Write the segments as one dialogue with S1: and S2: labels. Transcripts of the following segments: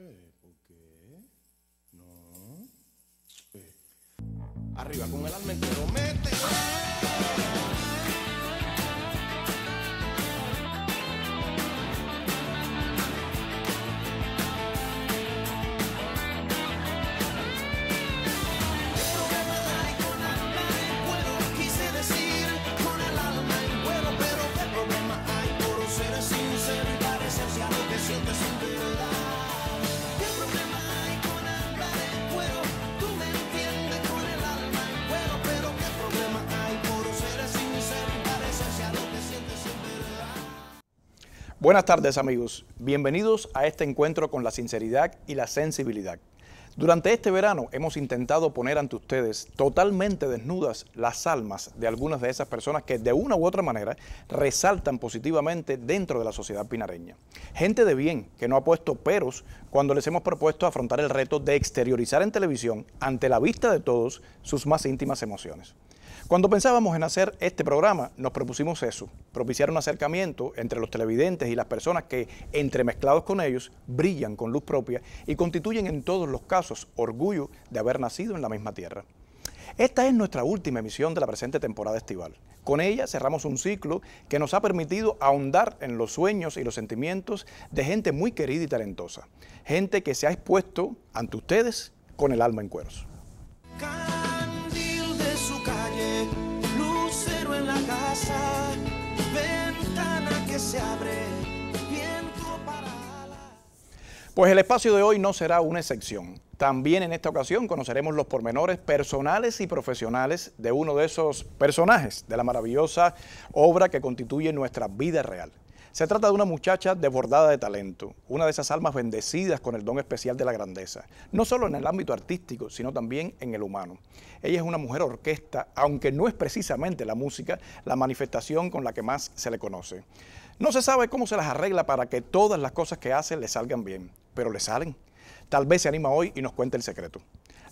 S1: Eh, ¿Por qué? No. Eh. Arriba con el almentero mete. Buenas tardes amigos, bienvenidos a este encuentro con la sinceridad y la sensibilidad. Durante este verano hemos intentado poner ante ustedes totalmente desnudas las almas de algunas de esas personas que de una u otra manera resaltan positivamente dentro de la sociedad pinareña. Gente de bien que no ha puesto peros cuando les hemos propuesto afrontar el reto de exteriorizar en televisión, ante la vista de todos, sus más íntimas emociones. Cuando pensábamos en hacer este programa, nos propusimos eso, propiciar un acercamiento entre los televidentes y las personas que, entremezclados con ellos, brillan con luz propia y constituyen en todos los casos orgullo de haber nacido en la misma tierra. Esta es nuestra última emisión de la presente temporada estival. Con ella cerramos un ciclo que nos ha permitido ahondar en los sueños y los sentimientos de gente muy querida y talentosa, gente que se ha expuesto ante ustedes con el alma en cueros. ventana que se abre. para Pues el espacio de hoy no será una excepción. También en esta ocasión conoceremos los pormenores personales y profesionales de uno de esos personajes de la maravillosa obra que constituye nuestra vida real. Se trata de una muchacha desbordada de talento, una de esas almas bendecidas con el don especial de la grandeza, no solo en el ámbito artístico, sino también en el humano. Ella es una mujer orquesta, aunque no es precisamente la música la manifestación con la que más se le conoce. No se sabe cómo se las arregla para que todas las cosas que hace le salgan bien, pero le salen. Tal vez se anima hoy y nos cuente el secreto.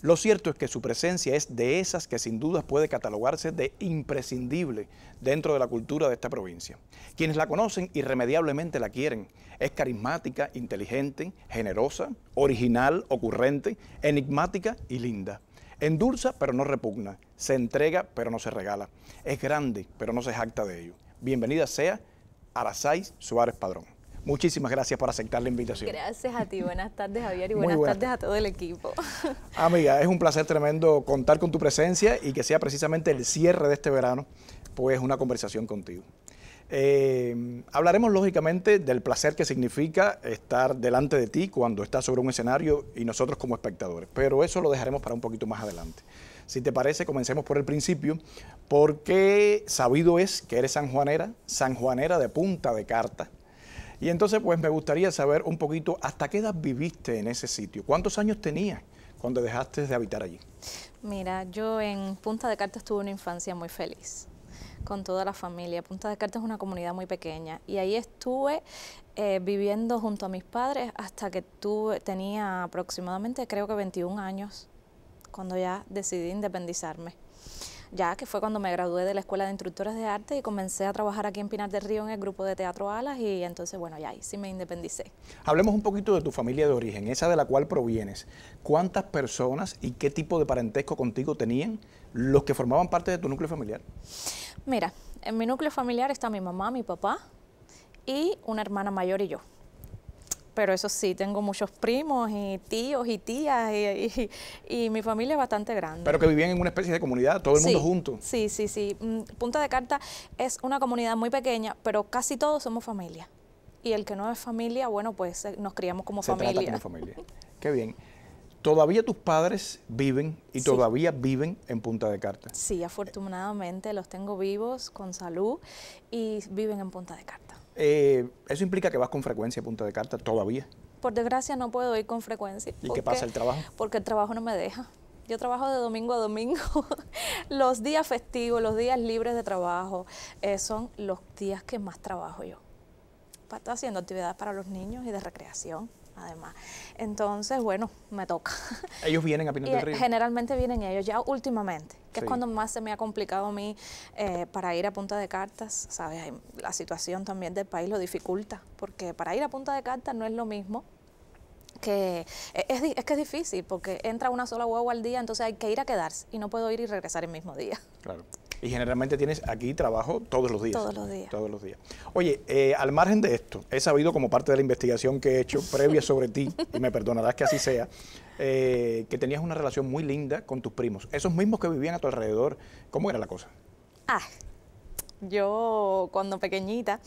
S1: Lo cierto es que su presencia es de esas que sin dudas puede catalogarse de imprescindible dentro de la cultura de esta provincia. Quienes la conocen irremediablemente la quieren. Es carismática, inteligente, generosa, original, ocurrente, enigmática y linda. Endulza pero no repugna, se entrega pero no se regala, es grande pero no se jacta de ello. Bienvenida sea Arasáis Suárez Padrón. Muchísimas gracias por aceptar la invitación.
S2: Gracias a ti, buenas tardes Javier y buenas, tardes a todo el equipo.
S1: Amiga, es un placer tremendo contar con tu presencia y que sea precisamente el cierre de este verano, pues una conversación contigo. Eh, hablaremos lógicamente del placer que significa estar delante de ti cuando estás sobre un escenario y nosotros como espectadores, pero eso lo dejaremos para un poquito más adelante. Si te parece, comencemos por el principio, porque sabido es que eres sanjuanera, sanjuanera de punta de carta, y entonces, pues me gustaría saber un poquito hasta qué edad viviste en ese sitio, cuántos años tenías cuando dejaste de habitar allí.
S2: Mira, yo en Punta de Cartas tuve una infancia muy feliz con toda la familia. Punta de Carta es una comunidad muy pequeña y ahí estuve eh, viviendo junto a mis padres hasta que tuve, tenía aproximadamente creo que 21 años cuando ya decidí independizarme ya que fue cuando me gradué de la Escuela de Instructores de Arte y comencé a trabajar aquí en Pinar del Río en el grupo de Teatro Alas y entonces, bueno, ya ahí sí me independicé.
S1: Hablemos un poquito de tu familia de origen, esa de la cual provienes. ¿Cuántas personas y qué tipo de parentesco contigo tenían los que formaban parte de tu núcleo familiar?
S2: Mira, en mi núcleo familiar está mi mamá, mi papá y una hermana mayor y yo pero eso sí, tengo muchos primos y tíos y tías y, mi familia es bastante grande. Pero que
S1: vivían en una especie de comunidad, todo el mundo junto.
S2: Sí, sí, sí. Mm, Punta de Carta es una comunidad muy pequeña, pero casi todos somos familia. Y el que no es familia, bueno, pues nos criamos como familia. Trata como
S1: familia. Qué bien. ¿Todavía tus padres viven y todavía viven en Punta de Carta?
S2: Sí, afortunadamente los tengo vivos, con salud y viven en Punta de Carta.
S1: Eh, eso implica que vas con frecuencia a Punto de Carta todavía.
S2: Por desgracia no puedo ir con frecuencia. ¿Y qué pasa el trabajo? Porque el trabajo no me deja. Yo trabajo de domingo a domingo. los días festivos, los días libres de trabajo, eh, son los días que más trabajo yo. Para haciendo actividades para los niños y de recreación además. Entonces, bueno, me toca.
S1: ¿Ellos vienen a Punta del Río?
S2: Generalmente vienen ellos, ya últimamente, que es cuando más se me ha complicado a mí eh, para ir a punta de cartas, ¿sabes? La situación también del país lo dificulta, porque para ir a punta de cartas no es lo mismo que eh, es, que es difícil porque entra una sola huevo al día, entonces hay que ir a quedarse y no puedo ir y regresar el mismo día.
S1: Claro. Y generalmente tienes aquí trabajo todos los días. Todos los días. Todos los días. Oye, eh, al margen de esto, he sabido como parte de la investigación que he hecho previa sobre ti, y me perdonarás que así sea, eh, que tenías una relación muy linda con tus primos. Esos mismos que vivían a tu alrededor, ¿cómo era la cosa?
S2: Ah, yo cuando pequeñita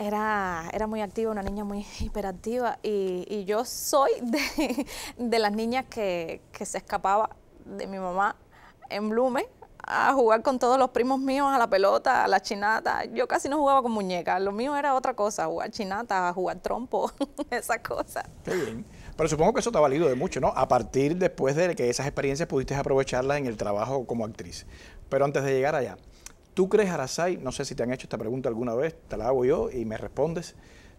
S2: era, era muy activa, una niña muy hiperactiva y, y yo soy de, las niñas que, que, se escapaba de mi mamá en Blume a jugar con todos los primos míos a la pelota, a la chinata. Yo casi no jugaba con muñecas, lo mío era otra cosa, jugar chinata, jugar trompo, esa cosa
S1: Qué bien. Pero supongo que eso te ha valido de mucho, ¿no? A partir después de que esas experiencias pudiste aprovecharlas en el trabajo como actriz. Pero antes de llegar allá, ¿Tú crees, Arasai, no sé si te han hecho esta pregunta alguna vez, te la hago yo y me respondes,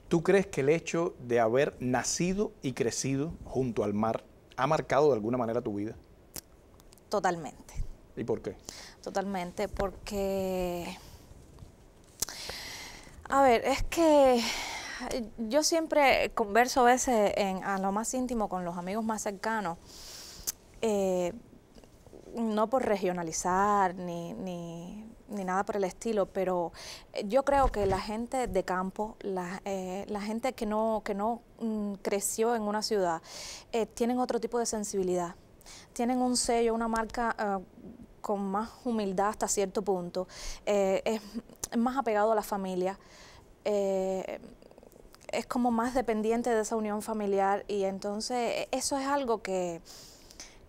S1: ¿tú crees que el hecho de haber nacido y crecido junto al mar ha marcado de alguna manera tu vida?
S2: Totalmente. ¿Y por qué? Totalmente, porque... A ver, es que yo siempre converso a veces a lo más íntimo con los amigos más cercanos, eh, no por regionalizar ni ni nada por el estilo, pero eh, yo creo que la gente de campo, la, eh, gente que no, que no mm, creció en una ciudad, eh, tienen otro tipo de sensibilidad, tienen un sello, una marca... con más humildad hasta cierto punto, es, más apegado a la familia, es como más dependiente de esa unión familiar y entonces e, eso es algo que,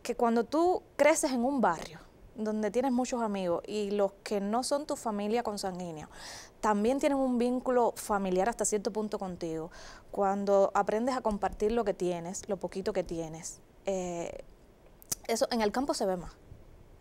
S2: que cuando tú creces en un barrio, donde tienes muchos amigos y los que no son tu familia consanguínea, también tienen un vínculo familiar hasta cierto punto contigo. Cuando aprendes a compartir lo que tienes, lo poquito que tienes, eh, eso en el campo se ve más.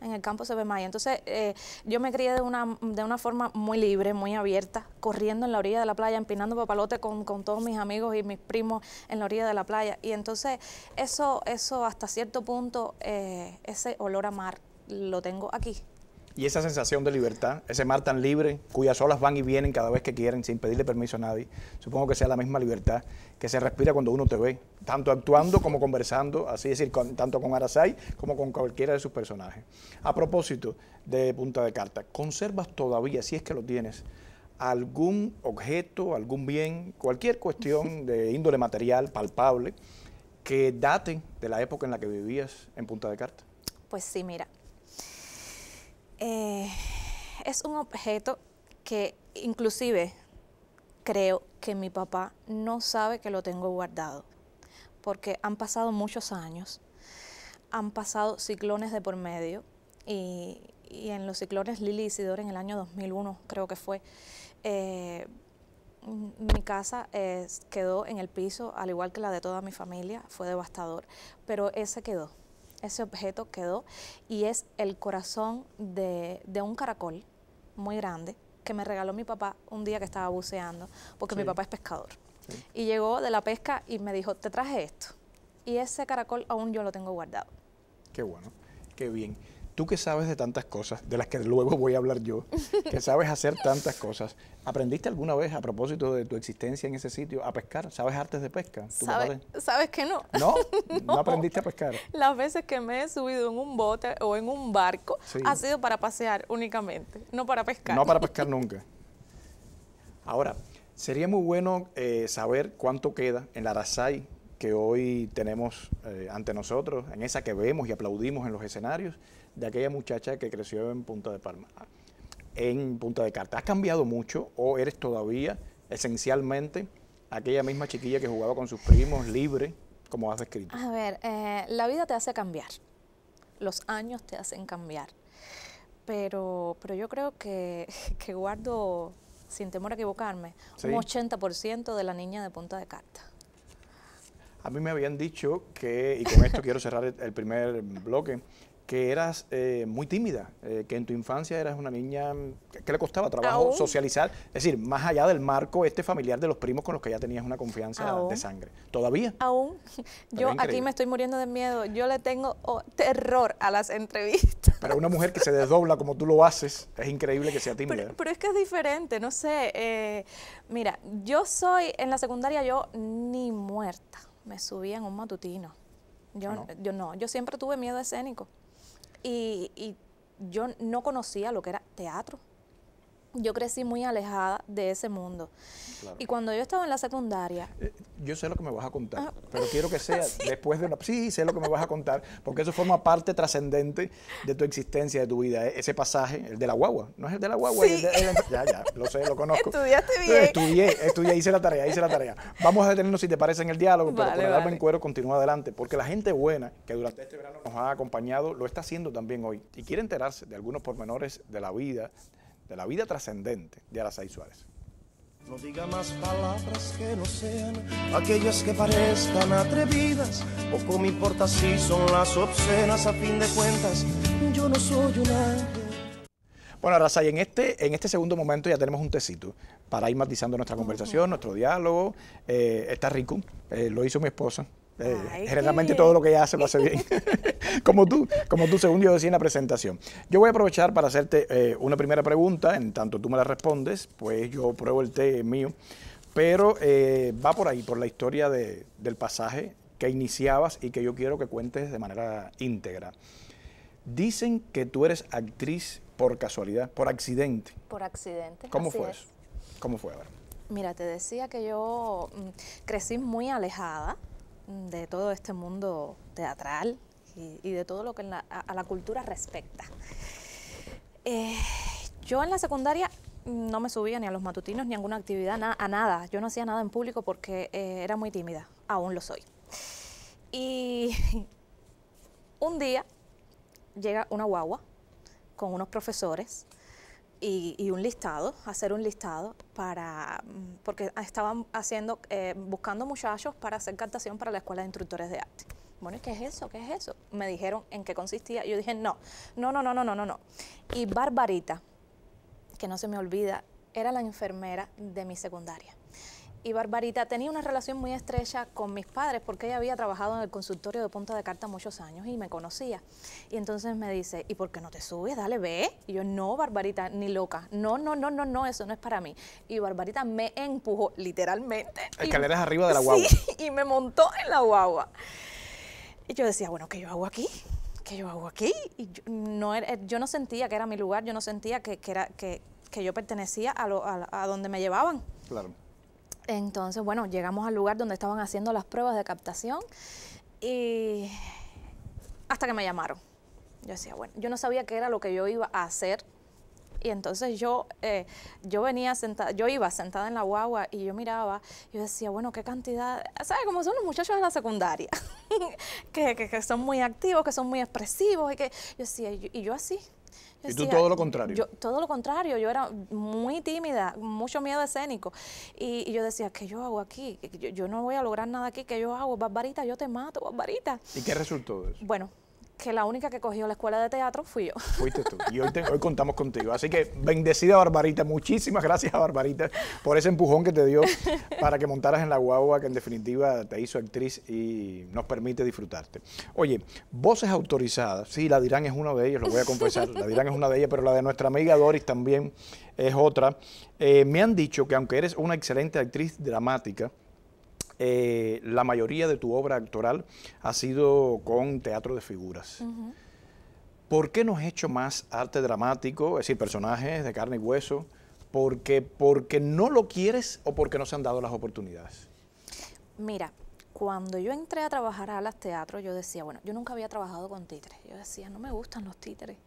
S2: En el campo se ve más. Y entonces eh, yo me crié de una, de una forma muy libre, muy abierta, corriendo en la orilla de la playa, empinando papalote con, con todos mis amigos y mis primos en la orilla de la playa. Y entonces eso, eso hasta cierto punto, eh, ese olor a mar lo tengo aquí.
S1: Y esa sensación de libertad, ese mar tan libre, cuyas olas van y vienen cada vez que quieren, sin pedirle permiso a nadie, supongo que sea la misma libertad que se respira cuando uno te ve, tanto actuando como conversando, así decir, tanto con Arasai como con cualquiera de sus personajes. A propósito de Punta de Carta, ¿conservas todavía, si es que lo tienes, algún objeto, algún bien, cualquier cuestión de índole material, palpable, que date de la época en la que vivías en Punta de Carta?
S2: Pues sí, mira, eh, es un objeto que inclusive creo que mi papá no sabe que lo tengo guardado, porque han pasado muchos años, han pasado ciclones de por medio y, en los ciclones Lili Isidore en el año 2001 creo que fue, eh, mi casa eh, quedó en el piso, al igual que la de toda mi familia, fue devastador, pero ese quedó ese objeto quedó y es el corazón de, de un caracol muy grande que me regaló mi papá un día que estaba buceando, porque mi papá es pescador. Y llegó de la pesca y me dijo, te traje esto. Y ese caracol aún yo lo tengo guardado.
S1: Qué bueno, qué bien tú que sabes de tantas cosas, de las que luego voy a hablar yo, que sabes hacer tantas cosas, ¿aprendiste alguna vez a propósito de tu existencia en ese sitio a pescar? ¿Sabes artes de pesca? ¿Sabes
S2: que no? no?
S1: no? aprendiste a pescar?
S2: Las veces que me he subido en un bote o en un barco ha sido para pasear únicamente, no para pescar. No para
S1: pescar nunca. Ahora, sería muy bueno eh, saber cuánto queda en la Arasai que hoy tenemos eh, ante nosotros, en esa que vemos y aplaudimos en los escenarios, de aquella muchacha que creció en Punta de Palma, en Punta de Carta. ¿Has cambiado mucho o eres todavía esencialmente aquella misma chiquilla que jugaba con sus primos, libre, como has descrito?
S2: A ver, eh, la vida te hace cambiar, los años te hacen cambiar, pero, pero yo creo que, guardo, sin temor a equivocarme, un 80% de la niña de punta de carta.
S1: A mí me habían dicho que, y con esto quiero cerrar el primer bloque, que eras eh, muy tímida, eh, que en tu infancia eras una niña mm, que, le costaba trabajo socializar, es decir, más allá del marco este familiar de los primos con los que ya tenías una confianza de sangre. ¿Todavía? Aún. Yo aquí me estoy
S2: muriendo de miedo. Yo le tengo oh, terror a las entrevistas.
S1: Pero una mujer que se desdobla como tú lo haces, es increíble que sea tímida.
S2: Pero, es que es diferente, no sé. Eh, mira, yo soy, en la secundaria yo ni muerta me subía en un matutino. Yo, ah, yo no, yo siempre tuve miedo escénico y, yo no conocía lo que era teatro yo crecí muy alejada de ese mundo. Y cuando yo estaba en la secundaria...
S1: Eh, yo sé lo que me vas a contar, pero quiero que sea después de una... Sí, sé lo que me vas a contar, porque eso forma parte trascendente de tu existencia, de tu vida. E-, ese pasaje, el de la guagua, no es el de la guagua. ya, ya, lo sé, lo conozco. Estudiaste eh, bien. Estudié, estudié, hice la tarea, hice la tarea. Vamos a detenernos si te parece en el diálogo, pero con el alma en cuero continúa adelante, porque la gente buena que durante este verano nos ha acompañado, lo está haciendo también hoy. Y quiere enterarse de algunos pormenores de la vida, de la vida trascendente de Arasai Suárez. No diga más palabras que no sean aquellas que parezcan atrevidas. Poco me importa si son las obscenas, a fin de cuentas, yo no soy un Bueno, Arasai, en este, en este segundo momento ya tenemos un tecito para ir matizando nuestra conversación, uh -huh. nuestro diálogo. Eh, está rico, eh, lo hizo mi esposa, eh, generalmente todo lo que ella hace lo hace bien. como tú, como tú, según yo decía en la presentación. Yo voy a aprovechar para hacerte eh, una primera pregunta, en tanto tú me la respondes, pues yo pruebo el té mío. Pero eh, va por ahí, por la historia del pasaje que iniciabas y que yo quiero que cuentes de manera íntegra. Dicen que tú eres actriz por casualidad, por accidente.
S2: Por accidente. ¿Cómo fue ¿Cómo fue? Mira, te decía que yo mm, crecí muy alejada de todo este mundo teatral y, de todo lo que a, la cultura respecta. Eh, yo en la secundaria no me subía ni a los matutinos, ni a ninguna actividad, a nada. Yo no hacía nada en público porque eh, era muy tímida, aún lo soy. Y un día llega una guagua con unos profesores y, un listado, hacer un listado para, mm, porque estaban haciendo, eh, buscando muchachos para hacer cantación para la Escuela de Instructores de Arte. Bueno, ¿y ¿qué es eso? ¿Qué es eso? Me dijeron en qué consistía. Yo dije, no, no, no, no, no, no, no. Y Barbarita, que no se me olvida, era la enfermera de mi secundaria. Y Barbarita tenía una relación muy estrecha con mis padres porque ella había trabajado en el consultorio de Punta de Carta muchos años y me conocía. Y entonces me dice, ¿y por qué no te subes? Dale, ve. Y yo, no, Barbarita, ni loca. No, no, no, no, no, eso no es para mí. Y Barbarita me empujó, literalmente. Escaleras arriba de la guagua. Sí, y me montó en la guagua. Y yo decía, bueno, ¿qué yo hago aquí? ¿Qué yo hago aquí? Y yo no, eh, yo no sentía que era mi lugar, yo no sentía que, que era, que, yo pertenecía a, lo, a donde me llevaban. Claro. Entonces, bueno, llegamos al lugar donde estaban haciendo las pruebas de captación y hasta que me llamaron. Yo decía, bueno, yo no sabía qué era lo que yo iba a hacer. Y entonces yo, eh, yo venía sentada, yo iba sentada en la guagua y yo miraba y yo decía, bueno, qué cantidad, ¿sabes? Como son los muchachos de la secundaria, que, son muy activos, que son muy expresivos y que yo decía, y yo así, y tú todo lo contrario. Yo, todo lo contrario, yo era muy tímida, mucho miedo escénico. Y, yo decía, ¿qué yo hago aquí? Yo, yo, no voy a lograr nada aquí, ¿qué yo hago? Barbarita, yo te mato, Barbarita. ¿Y qué
S1: resultó eso?
S2: Bueno, que la única que cogió la escuela de teatro fui yo.
S1: Fuiste tú. Y hoy, contamos contigo. Así que bendecida Barbarita, muchísimas gracias a Barbarita por ese empujón que te dio para que montaras en la guagua que en definitiva te hizo actriz y nos permite disfrutarte. Oye, voces autorizadas, sí, la dirán es una de ellas, lo voy a confesar, la dirán es una de ellas, pero la de nuestra amiga Doris también es otra. Eh, me han dicho que aunque eres una excelente actriz dramática, eh, la mayoría de tu obra actoral ha sido con teatro de figuras. ¿Por qué no has hecho más arte dramático, es decir, personajes de carne y hueso? ¿Por qué no lo quieres o porque no se han dado las oportunidades.
S2: Mira, cuando yo entré a trabajar a las teatros, yo decía, bueno, yo nunca había trabajado con títeres. Yo decía, no me gustan los títeres,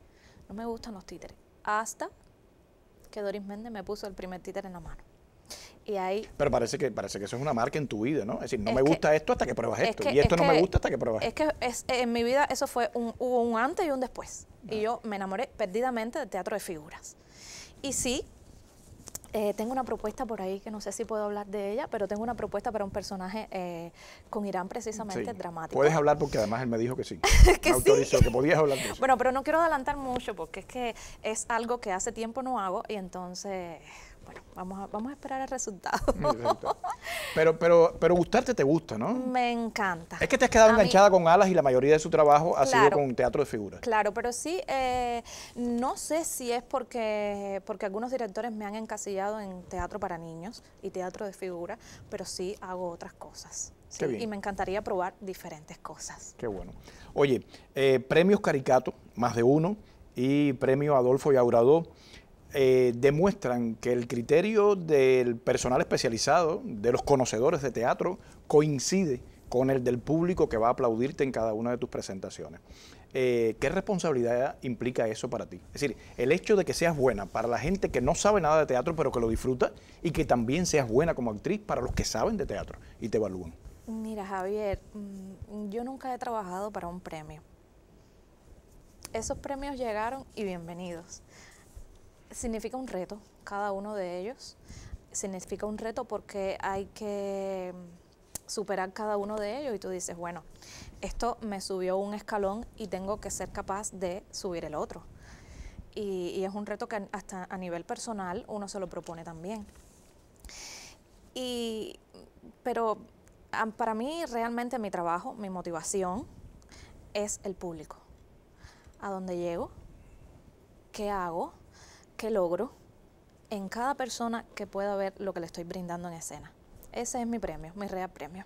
S2: no me gustan los títeres. Hasta que Doris Méndez me puso el primer títere en la mano.
S1: Pero parece que, parece que eso es una marca en tu vida, ¿no? Es decir, no me gusta esto hasta que pruebas esto. y esto no me gusta hasta que pruebas Es
S2: que es, en mi vida eso fue un, un antes y un después. Y ah. yo me enamoré perdidamente de teatro de figuras. Y sí, eh, tengo una propuesta por ahí que no sé si puedo hablar de ella, pero tengo una propuesta para un personaje eh, con Irán precisamente dramático. Puedes hablar
S1: porque además él me dijo que sí. que me autorizó, que podías hablar de eso.
S2: Bueno, pero no quiero adelantar mucho porque es que es algo que hace tiempo no hago y entonces bueno, vamos a, vamos a esperar el resultado.
S1: Pero, pero, pero gustarte te gusta, ¿no?
S2: Me encanta.
S1: Es que te has quedado enganchada con Alas y la mayoría de su trabajo ha sido con teatro de figuras.
S2: Claro, pero sí, eh, no sé si es porque, porque algunos directores me han encasillado en teatro para niños y teatro de figuras, pero sí hago otras cosas. Y me encantaría probar diferentes cosas.
S1: Qué bueno. Oye, eh, premios Caricato, más de uno, y premio Adolfo Yauradó. Eh, demuestran que el criterio del personal especializado, de los conocedores de teatro, coincide con el del público que va a aplaudirte en cada una de tus presentaciones. Eh, ¿Qué responsabilidad implica eso para ti? Es decir, el hecho de que seas buena para la gente que no sabe nada de teatro pero que lo disfruta y que también seas buena como actriz para los que saben de teatro y te evalúan.
S2: Mira, Javier, mm, yo nunca he trabajado para un premio. Esos premios llegaron y bienvenidos. Significa un reto, cada uno de ellos. Significa un reto porque hay que superar cada uno de ellos y tú dices, bueno, esto me subió un escalón y tengo que ser capaz de subir el otro. Y, es un reto que hasta a nivel personal uno se lo propone también. Y, pero para mí realmente mi trabajo, mi motivación es el público. ¿A dónde llego? ¿Qué hago? que logro en cada persona que pueda ver lo que le estoy brindando en escena. Ese es mi premio, mi real premio.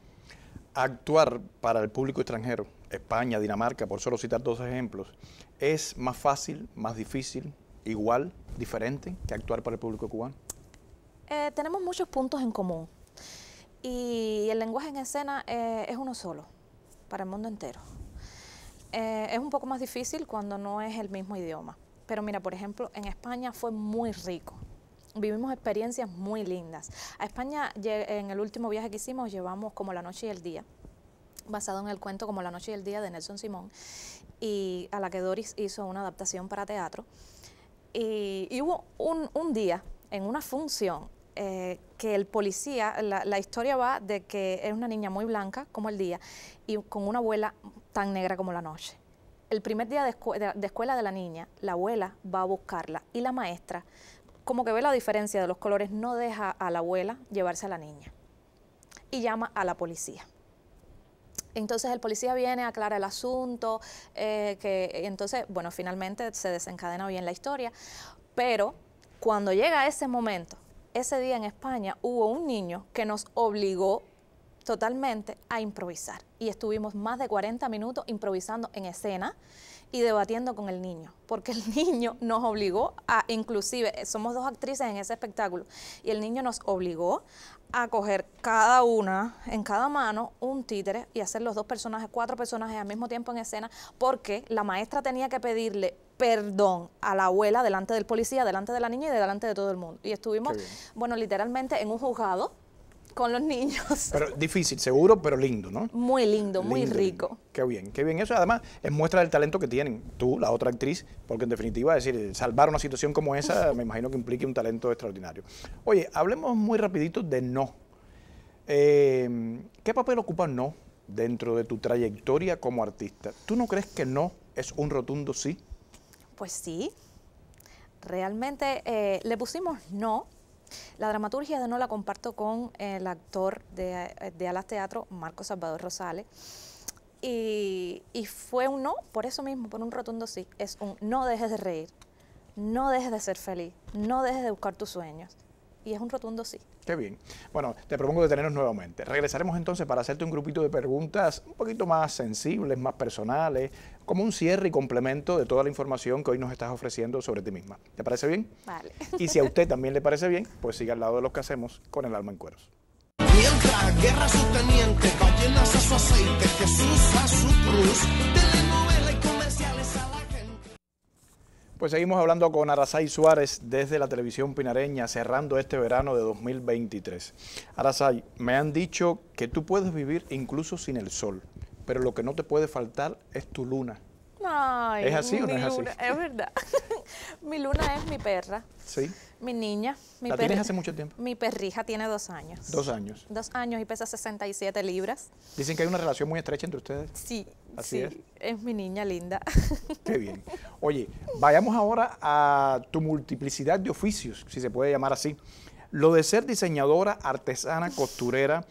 S1: Actuar para el público extranjero, España, Dinamarca, por solo citar dos ejemplos, es más fácil, más difícil, igual, diferente que actuar para el público cubano.
S2: Eh, tenemos muchos puntos en común y el lenguaje en escena eh, es uno solo para el mundo entero. Eh, es un poco más difícil cuando no es el mismo idioma. Pero mira, por ejemplo, en España fue muy rico. Vivimos experiencias muy lindas. A España, en el último viaje que hicimos, llevamos como la noche y el día, basado en el cuento como la noche y el día de Nelson Simón, y a la que Doris hizo una adaptación para teatro. Y, hubo un, día en una función eh, que el policía, la, la historia va de que era una niña muy blanca como el día y con una abuela tan negra como la noche el primer día de, escuela de la niña, la abuela va a buscarla y la maestra, como que ve la diferencia de los colores, no deja a la abuela llevarse a la niña y llama a la policía. Entonces el policía viene, aclara el asunto, eh, que entonces, bueno, finalmente se desencadena bien la historia, pero cuando llega ese momento, ese día en España hubo un niño que nos obligó totalmente a improvisar. Y estuvimos más de 40 minutos improvisando en escena y debatiendo con el niño, porque el niño nos obligó a, inclusive, eh, somos dos actrices en ese espectáculo, y el niño nos obligó a coger cada una, en cada mano, un títere y hacer los dos personajes, cuatro personajes al mismo tiempo en escena, porque la maestra tenía que pedirle perdón a la abuela delante del policía, delante de la niña y delante de todo el mundo. Y estuvimos, bueno, literalmente en un juzgado con los niños. Pero
S1: difícil, seguro, pero lindo, ¿no?
S2: Muy lindo, muy rico.
S1: Qué bien, qué bien. Eso además es muestra del talento que tienen tú, la otra actriz, porque en definitiva, es decir, salvar una situación como esa me imagino que implique un talento extraordinario. Oye, hablemos muy rapidito de No. Eh, ¿Qué papel ocupa No dentro de tu trayectoria como artista? ¿Tú no crees que No es un rotundo sí?
S2: Pues sí. Realmente eh, le pusimos No la dramaturgia de No la comparto con el actor de, de Alas Teatro, Marco Salvador Rosales. Y, y, fue un no, por eso mismo, por un rotundo sí. Es un no dejes de reír, no dejes de ser feliz, no dejes de buscar tus sueños. Y es un rotundo sí.
S1: Qué bien. Bueno, te propongo detenernos nuevamente. Regresaremos entonces para hacerte un grupito de preguntas un poquito más sensibles, más personales, como un cierre y complemento de toda la información que hoy nos estás ofreciendo sobre ti misma. ¿Te parece bien? Vale. Y si a usted también le parece bien, pues siga al lado de los que hacemos con el alma en cueros. Pues seguimos hablando con Arasay Suárez desde la televisión pinareña, cerrando este verano de 2023. Arasay, me han dicho que tú puedes vivir incluso sin el sol pero lo que no te puede faltar es tu luna.
S2: ¿Es así o no es así? es verdad. mi luna es mi perra. Sí. Mi niña. Mi ¿La tienes hace mucho tiempo? Mi perrija tiene dos años. ¿Dos años? Dos años y pesa 67 libras.
S1: Dicen que hay una relación muy estrecha entre ustedes.
S2: Sí. Así es. Es mi niña linda.
S1: Qué bien. Oye, vayamos ahora a tu multiplicidad de oficios, si se puede llamar así. Lo de ser diseñadora, artesana, costurera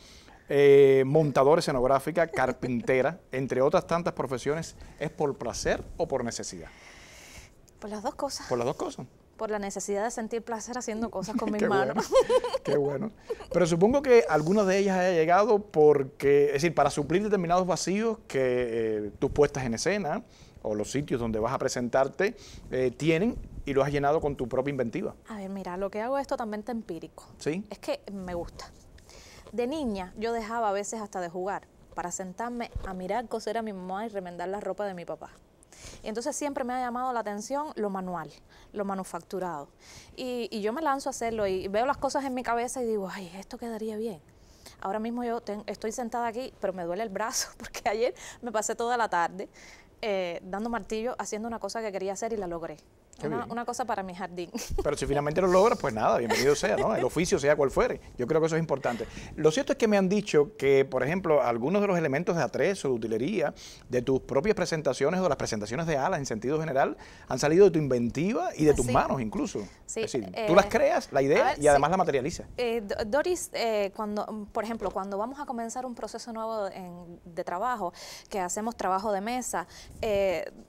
S1: eh, montadora escenográfica, carpintera, entre otras tantas profesiones, ¿es por placer o por necesidad?
S2: Por las dos cosas. Por las dos cosas. Por la necesidad de sentir placer haciendo cosas con mis manos.
S1: qué bueno. Pero supongo que algunas de ellas haya llegado porque, es decir, para suplir determinados vacíos que eh, tú tus puestas en escena o los sitios donde vas a presentarte eh, tienen y lo has llenado con tu propia inventiva.
S2: A ver, mira, lo que hago es totalmente empírico. Sí. Es que me gusta. De niña yo dejaba a veces hasta de jugar para sentarme a mirar coser a mi mamá y remendar la ropa de mi papá. Y entonces siempre me ha llamado la atención lo manual, lo manufacturado. Y, yo me lanzo a hacerlo y veo las cosas en mi cabeza y digo, ay, esto quedaría bien. Ahora mismo yo estoy sentada aquí, pero me duele el brazo porque ayer me pasé toda la tarde eh, dando martillo, haciendo una cosa que quería hacer y la logré. Una, cosa para mi jardín.
S1: Pero si finalmente lo logras, pues nada, bienvenido sea, ¿no? El oficio sea cual fuere. Yo creo que eso es importante. Lo cierto es que me han dicho que, por ejemplo, algunos de los elementos de atrezo, de utilería, de tus propias presentaciones o las presentaciones de alas en sentido general, han salido de tu inventiva
S2: y de tus manos incluso. Sí. Es decir, eh, tú las creas,
S1: la idea y además la materializas.
S2: Eh, Doris, eh, cuando, por ejemplo, cuando vamos a comenzar un proceso nuevo de trabajo, que hacemos trabajo de mesa,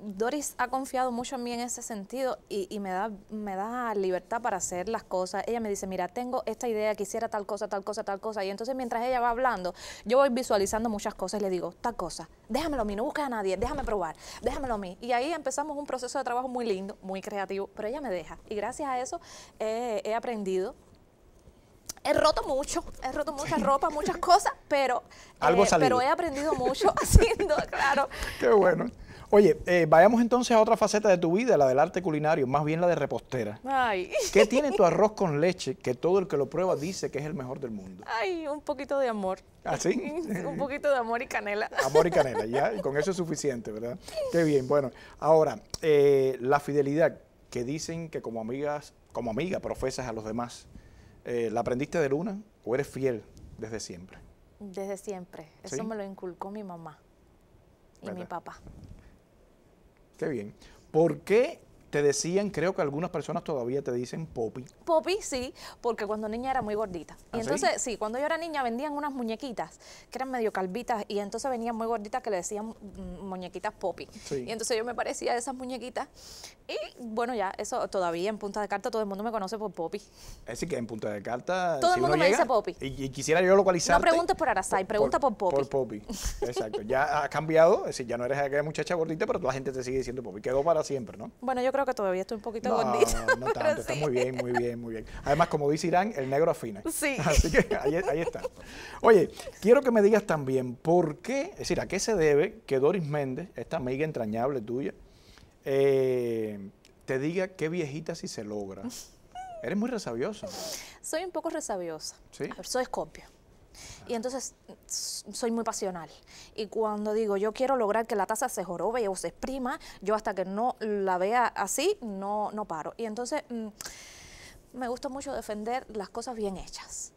S2: Doris ha confiado mucho en mí en ese sentido y, me, da, me da libertad para hacer las cosas. Ella me dice, mira, tengo esta idea, quisiera tal cosa, tal cosa, tal cosa. Y entonces mientras ella va hablando, yo voy visualizando muchas cosas y le digo, tal cosa, déjamelo a mí, no busques a nadie, déjame probar, déjamelo a mí. Y ahí empezamos un proceso de trabajo muy lindo, muy creativo, pero ella me deja. Y gracias a eso eh, he aprendido he roto mucho, he roto muchas ropa, muchas cosas, pero, eh, pero he aprendido mucho haciendo, claro.
S1: Qué bueno. Oye, eh, vayamos entonces a otra faceta de tu vida, la del arte culinario, más bien la de repostera.
S2: Ay. ¿Qué tiene tu arroz
S1: con leche que todo el que lo prueba dice que es el mejor del
S2: mundo? Ay, un poquito de amor. ¿Ah, sí? un poquito de amor y canela. Amor
S1: y canela, ya, con eso es suficiente, ¿verdad? Qué bien, bueno. Ahora, eh, la fidelidad que dicen que como amigas, como amiga profesas a los demás, eh, ¿la aprendiste de Luna o eres fiel desde siempre?
S2: Desde siempre. Eso me lo inculcó mi mamá
S1: y mi papá. Qué bien. ¿Por qué te decían, creo que algunas personas todavía te dicen Poppy.
S2: Poppy, sí, porque cuando niña era muy gordita. y ¿Ah, entonces, ¿sí? cuando yo era niña vendían unas muñequitas que eran medio calvitas y entonces venían muy gorditas que le decían mm, muñequitas Poppy. Y entonces yo me parecía a esas muñequitas. Y bueno, ya, eso todavía en Punta de Carta todo el mundo me conoce por Poppy. Es
S1: decir, que en Punta de Carta. Todo el mundo me dice Poppy. Y, quisiera yo localizar. No preguntes
S2: por Arasai, pregunta por, Poppy. Por
S1: Poppy, exacto. ya ha cambiado, es decir, ya no eres aquella muchacha gordita, pero toda la gente te sigue diciendo Poppy. Quedó para siempre, ¿no?
S2: Bueno, yo creo creo que todavía estoy un poquito gordita. No, tanto,
S1: está muy bien, muy bien, muy bien. Además, como dice Irán, el negro afina. Sí. Así que ahí, está. Oye, quiero que me digas también por qué, es decir, a qué se debe que Doris Méndez, esta amiga entrañable tuya, eh, te diga qué viejita si se logra. Eres muy resabiosa.
S2: Soy un poco resabiosa. Sí. A soy escorpio. Y entonces mm, soy muy pasional. Y cuando digo, yo quiero lograr que la taza se jorobe o se exprima, yo hasta que no la vea así, no, no paro. Y entonces mm, me gusta mucho defender las cosas bien hechas.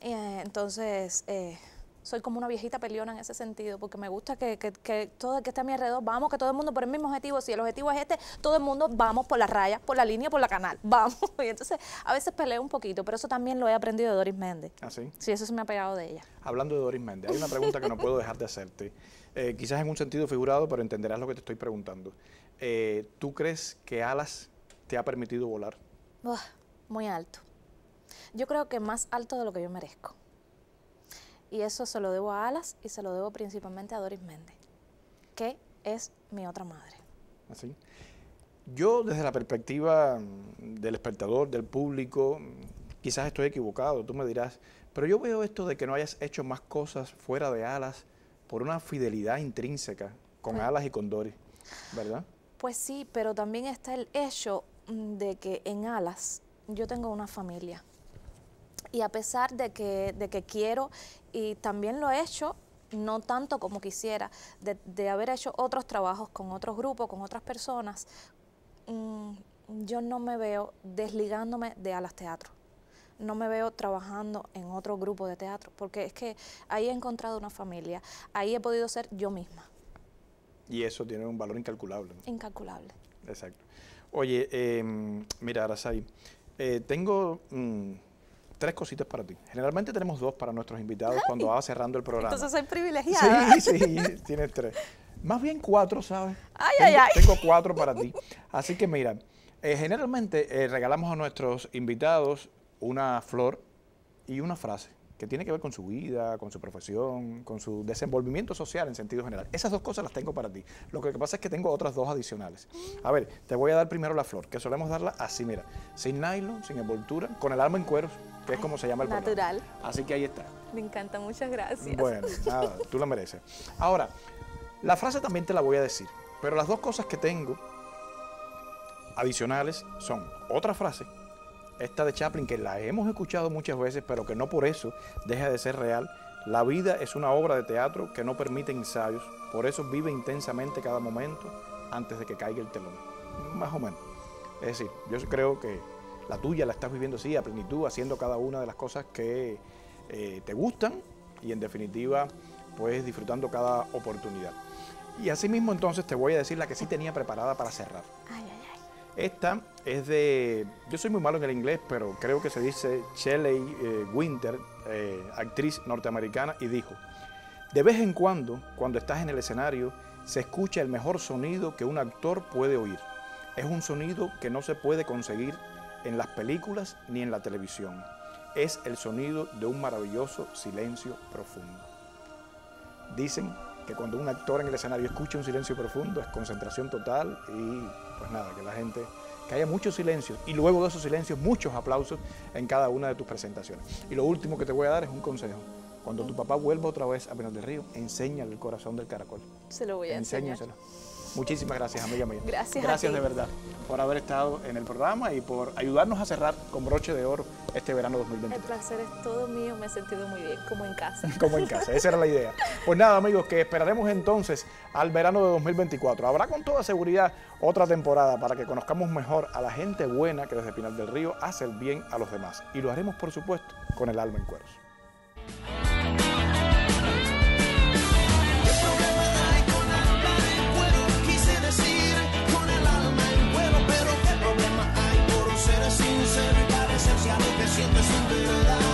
S2: Eh, entonces... Eh, soy como una viejita peleona en ese sentido, porque me gusta que, que, que todo el que está a mi alrededor, vamos, que todo el mundo por el mismo objetivo, si el objetivo es este, todo el mundo vamos por la raya por la línea, por la canal, vamos. Y entonces a veces peleo un poquito, pero eso también lo he aprendido de Doris Méndez. ¿Ah, sí? eso se me ha pegado de ella.
S1: Hablando de Doris Méndez, hay una pregunta que no puedo dejar de hacerte, eh, quizás en un sentido figurado, pero entenderás lo que te estoy preguntando. Eh, ¿Tú crees que Alas te ha permitido volar?
S2: muy alto. Yo creo que más alto de lo que yo merezco. Y eso se lo debo a Alas y se lo debo principalmente a Doris Méndez, que es mi otra madre.
S1: Así. ¿Ah, yo desde la perspectiva mm, del espectador, del público, mm, quizás estoy equivocado, tú me dirás, pero yo veo esto de que no hayas hecho más cosas fuera de Alas por una fidelidad intrínseca con Alas y con Doris, ¿verdad?
S2: Pues sí, pero también está el hecho mm, de que en Alas yo tengo una familia. Y a pesar de que, quiero y también lo he hecho, no tanto como quisiera, de, haber hecho otros trabajos con otros grupos, con otras personas, mm, yo no me veo desligándome de Alas Teatro. No me veo trabajando en otro grupo de teatro, porque es que ahí he encontrado una familia, ahí he podido ser yo misma.
S1: Y eso tiene un valor incalculable.
S2: Incalculable.
S1: Exacto. Oye, em, mira, Arasai, eh, tengo... Mm, tres cositas para ti. Generalmente tenemos dos para nuestros invitados cuando va cerrando el programa. Entonces soy
S2: privilegiada. Sí, sí,
S1: tienes tres. Más bien cuatro, ¿sabes? Ay, tengo, ay, ay. Tengo cuatro para ti. Así que mira, eh, generalmente eh, regalamos a nuestros invitados una flor y una frase que tiene que ver con su vida, con su profesión, con su desenvolvimiento social en sentido general. Esas dos cosas las tengo para ti. Lo que pasa es que tengo otras dos adicionales. A ver, te voy a dar primero la flor, que solemos darla así, mira, sin nylon, sin envoltura, con el alma en cueros que es como se llama el Natural. Así que ahí está.
S2: Me encanta, muchas gracias. Bueno,
S1: nada, tú la mereces. Ahora, la frase también te la voy a decir, pero las dos cosas que tengo adicionales son otra frase, esta de Chaplin, que la hemos escuchado muchas veces, pero que no por eso deja de ser real. La vida es una obra de teatro que no permite ensayos, por eso vive intensamente cada momento antes de que caiga el telón. Más o menos. Es decir, yo creo que la tuya la estás viviendo así, a plenitud, haciendo cada una de las cosas que eh, te gustan y en definitiva, pues disfrutando cada oportunidad. Y así mismo entonces te voy a decir la que sí tenía preparada para cerrar. Esta es de, yo soy muy malo en el inglés, pero creo que se dice Shelley eh, Winter, eh, actriz norteamericana, y dijo, de vez en cuando, cuando estás en el escenario, se escucha el mejor sonido que un actor puede oír. Es un sonido que no se puede conseguir en las películas ni en la televisión. Es el sonido de un maravilloso silencio profundo. Dicen que cuando un actor en el escenario escucha un silencio profundo es concentración total y pues nada, que la gente, que haya mucho silencio y luego de esos silencios muchos aplausos en cada una de tus presentaciones. Y lo último que te voy a dar es un consejo. Cuando tu papá vuelva otra vez a Penas del Río, enséñale el corazón del caracol.
S2: Se lo voy a enseñar.
S1: Muchísimas gracias, amiga mía. Gracias. Gracias de verdad por haber estado en el programa y por ayudarnos a cerrar con broche de oro este verano 2023.
S2: El placer es todo mío, me he sentido muy bien, como en casa. como en casa, esa era la
S1: idea. Pues nada, amigos, que esperaremos entonces al verano de 2024. Habrá con toda seguridad otra temporada para que conozcamos mejor a la gente buena que desde Pinal del Río hace el bien a los demás. Y lo haremos, por supuesto, con el alma en cueros. siento superada.